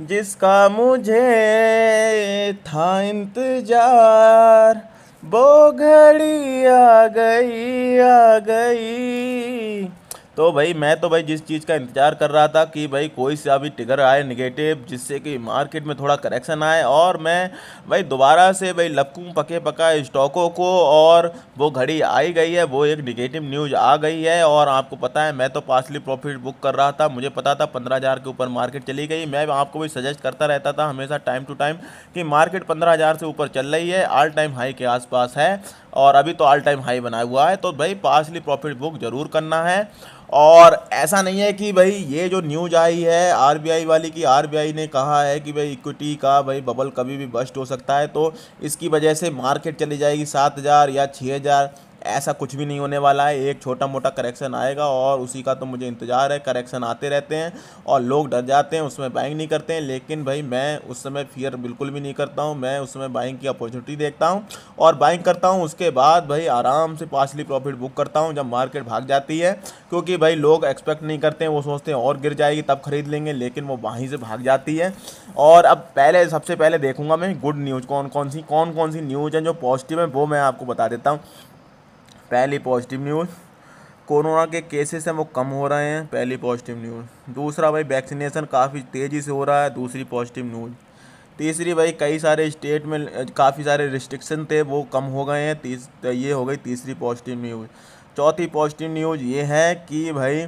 जिसका मुझे था इंतजार वो घड़ी आ गई आ गई तो भाई मैं तो भाई जिस चीज़ का इंतज़ार कर रहा था कि भाई कोई सा भी टिगर आए निगेटिव जिससे कि मार्केट में थोड़ा करेक्शन आए और मैं भाई दोबारा से भाई लपकूँ पके पका स्टॉकों को और वो घड़ी आई गई है वो एक निगेटिव न्यूज़ आ गई है और आपको पता है मैं तो पासली प्रॉफिट बुक कर रहा था मुझे पता था पंद्रह हज़ार के ऊपर मार्केट चली गई मैं आपको भी सजेस्ट करता रहता था हमेशा टाइम टू टाइम कि मार्केट पंद्रह हज़ार से ऊपर चल रही है ऑल टाइम हाई के आसपास है और अभी तो ऑल टाइम हाई बना हुआ है तो भाई पार्सली प्रॉफिट बुक ज़रूर करना है और ऐसा नहीं है कि भाई ये जो न्यूज आई है आरबीआई वाली की आरबीआई ने कहा है कि भाई इक्विटी का भाई बबल कभी भी बस्ट हो सकता है तो इसकी वजह से मार्केट चली जाएगी सात हज़ार या छः हज़ार ऐसा कुछ भी नहीं होने वाला है एक छोटा मोटा करेक्शन आएगा और उसी का तो मुझे इंतज़ार है करेक्शन आते रहते हैं और लोग डर जाते हैं उसमें बाइंग नहीं करते हैं लेकिन भाई मैं उस समय फियर बिल्कुल भी नहीं करता हूँ मैं उस समय बाइंग की अपॉर्चुनिटी देखता हूँ और बाइंग करता हूँ उसके बाद भाई आराम से पार्सली प्रॉफिट बुक करता हूँ जब मार्केट भाग जाती है क्योंकि भाई लोग एक्सपेक्ट नहीं करते हैं वो सोचते हैं और गिर जाएगी तब खरीद लेंगे लेकिन वो वहीं से भाग जाती है और अब पहले सबसे पहले देखूंगा मैं गुड न्यूज़ कौन कौन सी कौन कौन सी न्यूज़ है जो पॉजिटिव है वो मैं आपको बता देता हूँ पहली पॉजिटिव न्यूज़ कोरोना के केसेस हैं वो कम हो रहे हैं पहली पॉजिटिव न्यूज़ दूसरा भाई वैक्सीनेशन काफ़ी तेज़ी से हो रहा है दूसरी पॉजिटिव न्यूज़ तीसरी भाई कई सारे स्टेट में काफ़ी सारे रिस्ट्रिक्शन थे वो कम हो गए हैं तीस ये हो गई तीसरी पॉजिटिव न्यूज़ चौथी पॉजिटिव न्यूज़ ये है कि भाई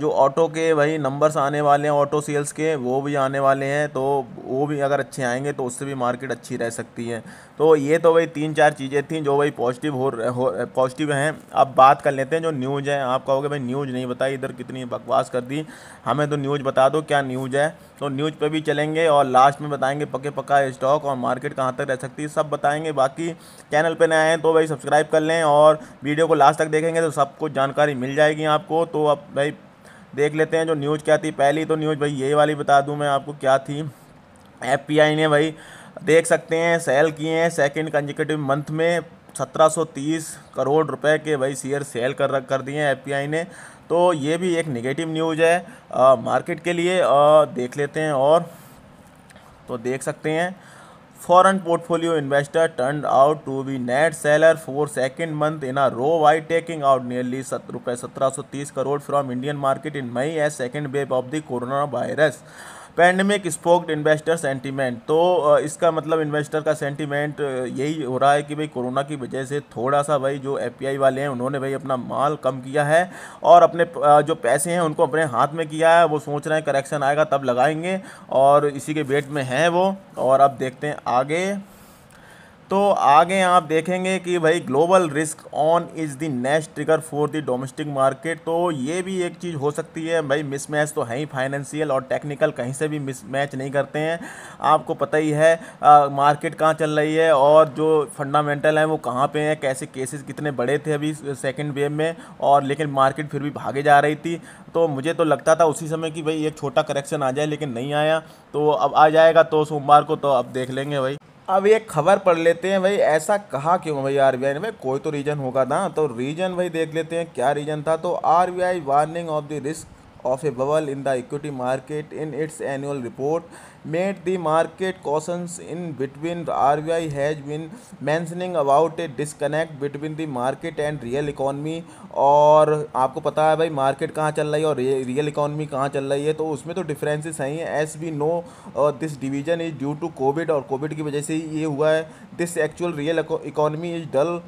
जो ऑटो के भाई नंबर्स आने वाले हैं ऑटो सेल्स के वो भी आने वाले हैं तो वो भी अगर अच्छे आएंगे तो उससे भी मार्केट अच्छी रह सकती है तो ये तो भाई तीन चार चीज़ें थी जो भाई पॉजिटिव हो, हो पॉजिटिव हैं अब बात कर लेते हैं जो न्यूज़ है आप कहोगे भाई न्यूज़ नहीं बताई इधर कितनी बकवास कर दी हमें तो न्यूज़ बता दो क्या न्यूज़ है तो न्यूज़ पर भी चलेंगे और लास्ट में बताएंगे पके पका स्टॉक और मार्केट कहाँ तक रह सकती है सब बताएंगे बाकी चैनल पर नए आए तो भाई सब्सक्राइब कर लें और वीडियो को लास्ट तक देखेंगे तो सब कुछ जानकारी मिल जाएगी आपको तो अब भाई देख लेते हैं जो न्यूज़ क्या थी पहली तो न्यूज़ भाई यही वाली बता दूं मैं आपको क्या थी एफ ने भाई देख सकते हैं सेल किए हैं सेकंड कंजिकटिव मंथ में 1730 करोड़ रुपए के भाई शेयर सेल कर कर दिए हैं एफ ने तो ये भी एक नेगेटिव न्यूज़ है आ, मार्केट के लिए आ, देख लेते हैं और तो देख सकते हैं Foreign portfolio investor turned out to be net seller for second month in a row while taking out nearly रुपये सत्रह crore from Indian market in May as second wave of the coronavirus. Pandemic spooked investor sentiment तो इसका मतलब investor का sentiment यही हो रहा है कि भाई कोरोना की वजह से थोड़ा सा भाई जो एपीआई वाले हैं उन्होंने भाई अपना माल कम किया है और अपने जो पैसे हैं उनको अपने हाथ में किया है वो सोच रहे हैं करेक्शन आएगा तब लगाएंगे और इसी के वेट में हैं वो और अब देखते हैं आगे तो आगे आप देखेंगे कि भाई global risk on is the next trigger for the domestic market तो ये भी एक चीज़ हो सकती है भाई मिसमैच तो है ही फाइनेंशियल और टेक्निकल कहीं से भी मिसमैच नहीं करते हैं आपको पता ही है आ, मार्केट कहाँ चल रही है और जो फंडामेंटल है वो कहाँ पे हैं कैसे केसेस कितने बड़े थे अभी सेकेंड वेव में और लेकिन मार्केट फिर भी भागे जा रही थी तो मुझे तो लगता था उसी समय कि भाई एक छोटा करेक्शन आ जाए लेकिन नहीं आया तो अब आ जाएगा तो सोमवार को तो अब देख लेंगे भाई अब एक खबर पढ़ लेते हैं भाई ऐसा कहा क्यों भाई आर ने भाई कोई तो रीज़न होगा ना तो रीज़न भाई देख लेते हैं क्या रीज़न था तो R warning of the risk of a bubble in the equity market in its annual report made the market cautions in between RBI has been mentioning about a disconnect between the market and real economy और आपको पता है भाई market कहाँ चल रही है और रियल इकोनॉमी कहाँ चल रही है तो उसमें तो डिफरेंसेस हैं as we know this division is due to covid और कोविड की वजह से ही ये हुआ है this actual real economy is dull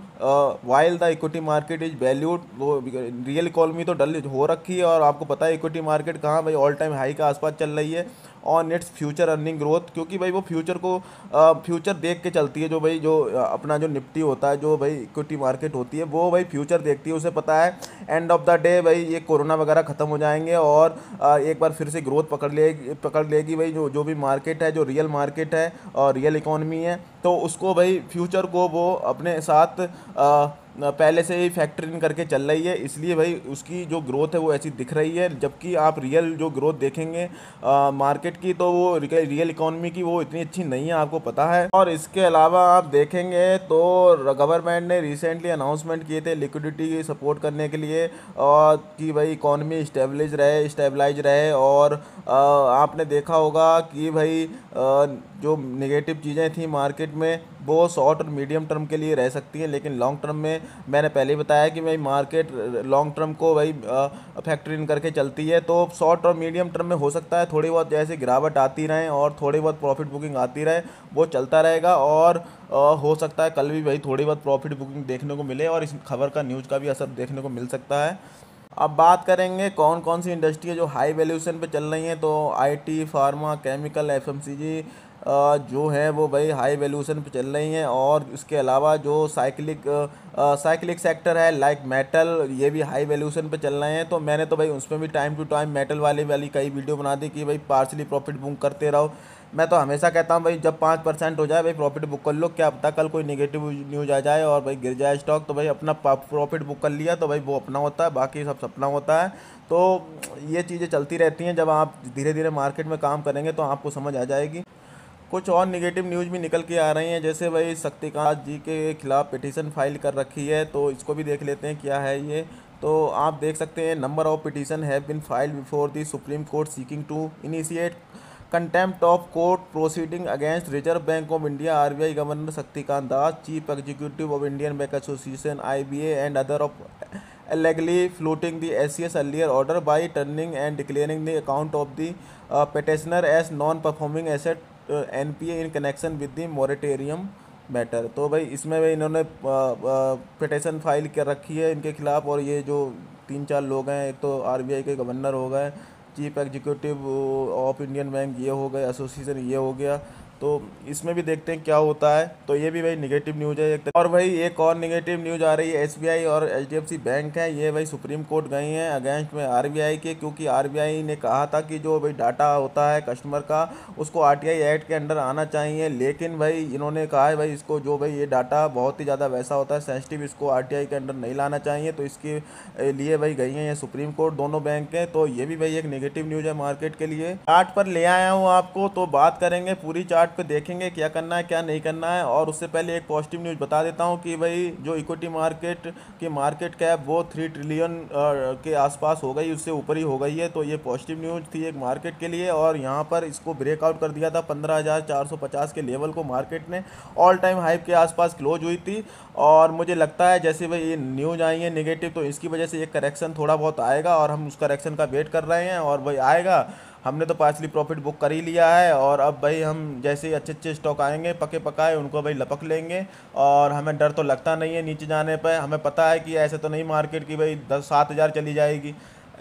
while the equity market is valued वो रियल इकोनॉमी तो डल हो रखी है और आपको पता है इक्विटी मार्केट कहाँ भाई ऑल टाइम हाई के आसपास चल रही है on its future earning growth क्योंकि भाई वो फ्यूचर को फ्यूचर देख के चलती है जो भाई जो अपना जो निफ्टी होता है जो भाई इक्विटी मार्केट होती है वो भाई फ्यूचर देखती है उसे पता है एंड ऑफ द डे भाई ये कोरोना वगैरह ख़त्म हो जाएंगे और एक बार फिर से ग्रोथ पकड़ लेगी पकड़ लेगी भाई जो जो भी मार्केट है जो रियल मार्केट है और रियल इकोनमी है तो उसको भाई फ्यूचर को वो अपने साथ आ, पहले से ही फैक्टरिंग करके चल रही है इसलिए भाई उसकी जो ग्रोथ है वो ऐसी दिख रही है जबकि आप रियल जो ग्रोथ देखेंगे आ, मार्केट की तो वो रियल इकोनॉमी की वो इतनी अच्छी नहीं है आपको पता है और इसके अलावा आप देखेंगे तो गवर्नमेंट ने रिसेंटली अनाउंसमेंट किए थे लिक्विडिटी सपोर्ट करने के लिए और कि भाई इकोनॉमी स्टेबलिज रहे स्टेबलाइज रहे और आ, आपने देखा होगा कि भाई आ, जो नेगेटिव चीज़ें थी मार्केट में वो शॉर्ट और मीडियम टर्म के लिए रह सकती हैं लेकिन लॉन्ग टर्म में मैंने पहले ही बताया कि भाई मार्केट लॉन्ग टर्म को भाई फैक्ट्री इन करके चलती है तो शॉर्ट और मीडियम टर्म में हो सकता है थोड़ी बहुत जैसे गिरावट आती रहे और थोड़ी बहुत प्रॉफिट बुकिंग आती रहे वो चलता रहेगा और आ, हो सकता है कल भी भाई थोड़ी बहुत प्रॉफिट बुकिंग देखने को मिले और इस खबर का न्यूज़ का भी असर देखने को मिल सकता है अब बात करेंगे कौन कौन सी इंडस्ट्री है जो हाई वैल्यूशन पे चल रही हैं तो आईटी फार्मा केमिकल एफएमसीजी जो हैं वो भाई हाई वैल्यूशन पे चल रही हैं और उसके अलावा जो साइकिलिक साइकिलिक सेक्टर है लाइक मेटल ये भी हाई वैल्यूशन पे चल रहे हैं तो मैंने तो भाई उसमें भी टाइम टू टाइम मेटल वाले वाली कई वीडियो बना दी कि भाई पार्सली प्रॉफिट बुक करते रहो मैं तो हमेशा कहता हूँ भाई जब पाँच परसेंट हो जाए भाई प्रॉफिट बुक कर लो क्या पता कल कोई निगेटिव न्यूज आ जाए और भाई गिर जाए स्टॉक तो भाई अपना प्रॉफिट बुक कर लिया तो भाई वो अपना होता है बाकी सब सपना होता है तो ये चीज़ें चलती रहती हैं जब आप धीरे धीरे मार्केट में काम करेंगे तो आपको समझ आ जाएगी कुछ और निगेटिव न्यूज़ भी निकल के आ रही हैं जैसे भाई शक्तिकांत जी के खिलाफ पिटीशन फाइल कर रखी है तो इसको भी देख लेते हैं क्या है ये तो आप देख सकते हैं number of petition have been file before the supreme court seeking to initiate contempt of court proceeding against reserve bank of India RBI governor Shaktikanta Das chief executive of Indian bank association IBA and other of allegedly floating the SES earlier order by turning and declaring the account of the petitioner as non performing asset N P A in connection with the moratorium matter तो भाई इसमें भाई इन्होंने petition file कर रखी है इनके खिलाफ और ये जो तीन चार लोग हैं एक तो आई के गवर्नर हो गए chief executive of Indian bank ये हो गए एसोसिएशन ये हो गया तो इसमें भी देखते हैं क्या होता है तो ये भी भाई निगेटिव न्यूज़ है एक और भाई एक और निगेटिव न्यूज़ आ रही है एस और एच बैंक है ये भाई सुप्रीम कोर्ट गई हैं अगेंस्ट में आर के क्योंकि आर ने कहा था कि जो भाई डाटा होता है कस्टमर का उसको आर एक्ट के अंडर आना चाहिए लेकिन भाई इन्होंने कहा है भाई इसको जो भाई ये डाटा बहुत ही ज़्यादा वैसा होता है सेंसिटिव इसको आर के अंडर नहीं लाना चाहिए तो इसके लिए भाई गई हैं ये सुप्रीम कोर्ट दोनों बैंक हैं तो ये भी भाई एक नेगेटिव न्यूज़ है मार्केट के लिए चार्ट पर ले आया हूँ आपको तो बात करेंगे पूरी चार्ट चार्ट पे देखेंगे क्या करना है क्या नहीं करना है और उससे पहले एक पॉजिटिव न्यूज़ बता देता हूँ कि भाई जो इक्विटी मार्केट की मार्केट कैप वो थ्री ट्रिलियन के आसपास हो गई उससे ऊपर ही हो गई है तो ये पॉजिटिव न्यूज़ थी एक मार्केट के लिए और यहाँ पर इसको ब्रेकआउट कर दिया था पंद्रह के लेवल को मार्केट ने ऑल टाइम हाइप के आसपास क्लोज हुई थी और मुझे लगता है जैसे भाई ये न्यूज आई है निगेटिव तो इसकी वजह से एक करेक्शन थोड़ा बहुत आएगा और हम उस करेक्शन का वेट कर रहे हैं और भाई आएगा हमने तो पार्सली प्रॉफिट बुक कर ही लिया है और अब भाई हम जैसे ही अच्छे अच्छे स्टॉक आएंगे पके पकाए उनको भाई लपक लेंगे और हमें डर तो लगता नहीं है नीचे जाने पर हमें पता है कि ऐसे तो नहीं मार्केट की भाई दस सात हज़ार चली जाएगी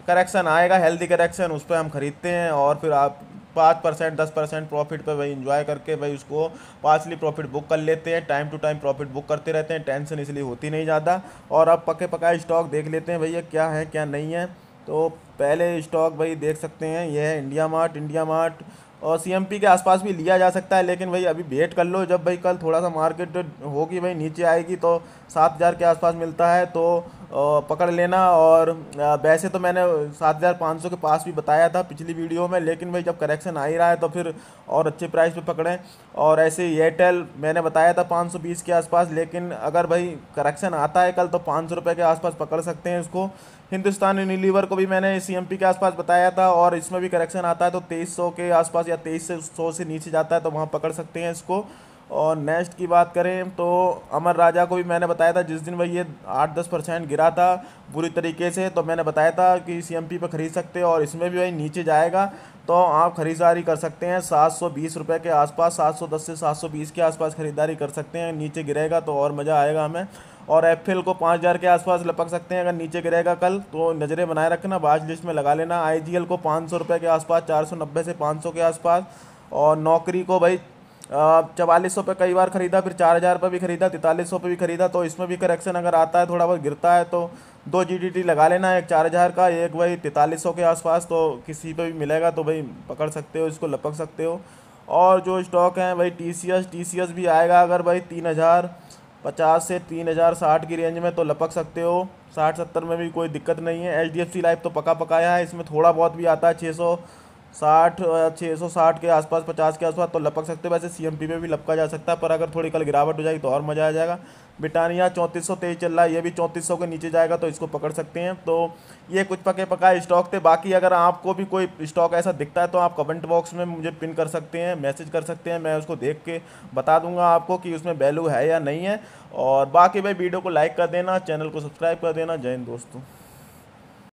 करेक्शन आएगा हेल्दी करेक्शन उस पर हम ख़रीदते हैं और फिर आप पाँच परसेंट दस परसेंट प्रॉफिट पर भाई इंजॉय करके भाई उसको पार्सली प्रॉफिट बुक कर लेते हैं time to time profit book करते रहते हैं टेंशन इसलिए होती नहीं ज़्यादा और अब पके पकाए स्टॉक देख लेते हैं भैया क्या है क्या नहीं है तो पहले स्टॉक भाई देख सकते हैं यह है इंडिया मार्ट इंडिया मार्ट और सीएमपी के आसपास भी लिया जा सकता है लेकिन भाई अभी वेट कर लो जब भाई कल थोड़ा सा मार्केट होगी भाई नीचे आएगी तो सात हज़ार के आसपास मिलता है तो पकड़ लेना और वैसे तो मैंने सात हज़ार पाँच सौ के पास भी बताया था पिछली वीडियो में लेकिन भाई जब करेक्शन आ ही रहा है तो फिर और अच्छे प्राइस पे पकड़ें और ऐसे ही एयरटेल मैंने बताया था पाँच सौ बीस के आसपास लेकिन अगर भाई करेक्शन आता है कल तो पाँच सौ रुपये के आसपास पकड़ सकते हैं उसको हिंदुस्तान यूनिलीवर को भी मैंने सी एम पी के आसपास बताया था और इसमें भी करेक्शन आता है तो तेईस सौ के आसपास या तेईस सौ से नीचे जाता है तो वहाँ पकड़ सकते हैं इसको और नेक्स्ट की बात करें तो अमर राजा को भी मैंने बताया था जिस दिन वह ये आठ दस परसेंट गिरा था बुरी तरीके से तो मैंने बताया था कि सी एम पी पर ख़रीद सकते हैं और इसमें भी वही नीचे जाएगा तो आप ख़रीदारी कर सकते हैं सात सौ बीस रुपये के आसपास सात सौ दस से सात सौ बीस के आसपास ख़रीदारी कर सकते हैं नीचे गिरेगा तो और मज़ा आएगा हमें और एफ को पाँच हज़ार के आसपास लपक सकते हैं अगर नीचे गिरेगा कल तो नज़रें बनाए रखना बाज लिस्ट में लगा लेना आई को पाँच सौ रुपये के आसपास चार सौ नब्बे से पाँच सौ के आसपास और नौकरी को भाई चवालीस सौ पर कई बार ख़रीदा फिर चार हज़ार पर भी ख़रीदा तैंतालीस सौ पर भी ख़रीदा तो इसमें भी करेक्शन अगर आता है थोड़ा बहुत गिरता है तो दो जी लगा लेना एक चार हज़ार का एक भाई तैंतालीस सौ के आसपास तो किसी पर भी मिलेगा तो भाई पकड़ सकते हो इसको लपक सकते हो और जो स्टॉक हैं भाई T C S T C S भी आएगा अगर भाई तीन हज़ार पचास से तीन हज़ार साठ की रेंज में तो लपक सकते हो साठ सत्तर में भी कोई दिक्कत नहीं है H D F C life तो पका पकाया है इसमें थोड़ा बहुत भी आता है छः सौ साठ छः सौ साठ के आसपास पचास के आसपास तो लपक सकते वैसे सी एम पी में भी लपका जा सकता है पर अगर थोड़ी कल गिरावट हो जाएगी तो और मज़ा आ जाएगा ब्रिटानिया चौंतीस सौ तेईस चल रहा है ये भी चौंतीस सौ के नीचे जाएगा तो इसको पकड़ सकते हैं तो ये कुछ पके पकाए स्टॉक थे बाकी अगर आपको भी कोई स्टॉक ऐसा दिखता है तो आप कमेंट बॉक्स में मुझे पिन कर सकते हैं मैसेज कर सकते हैं मैं उसको देख के बता दूंगा आपको कि उसमें वैल्यू है या नहीं है और बाकी भाई वीडियो को लाइक कर देना चैनल को सब्सक्राइब कर देना जय हिंद दोस्तों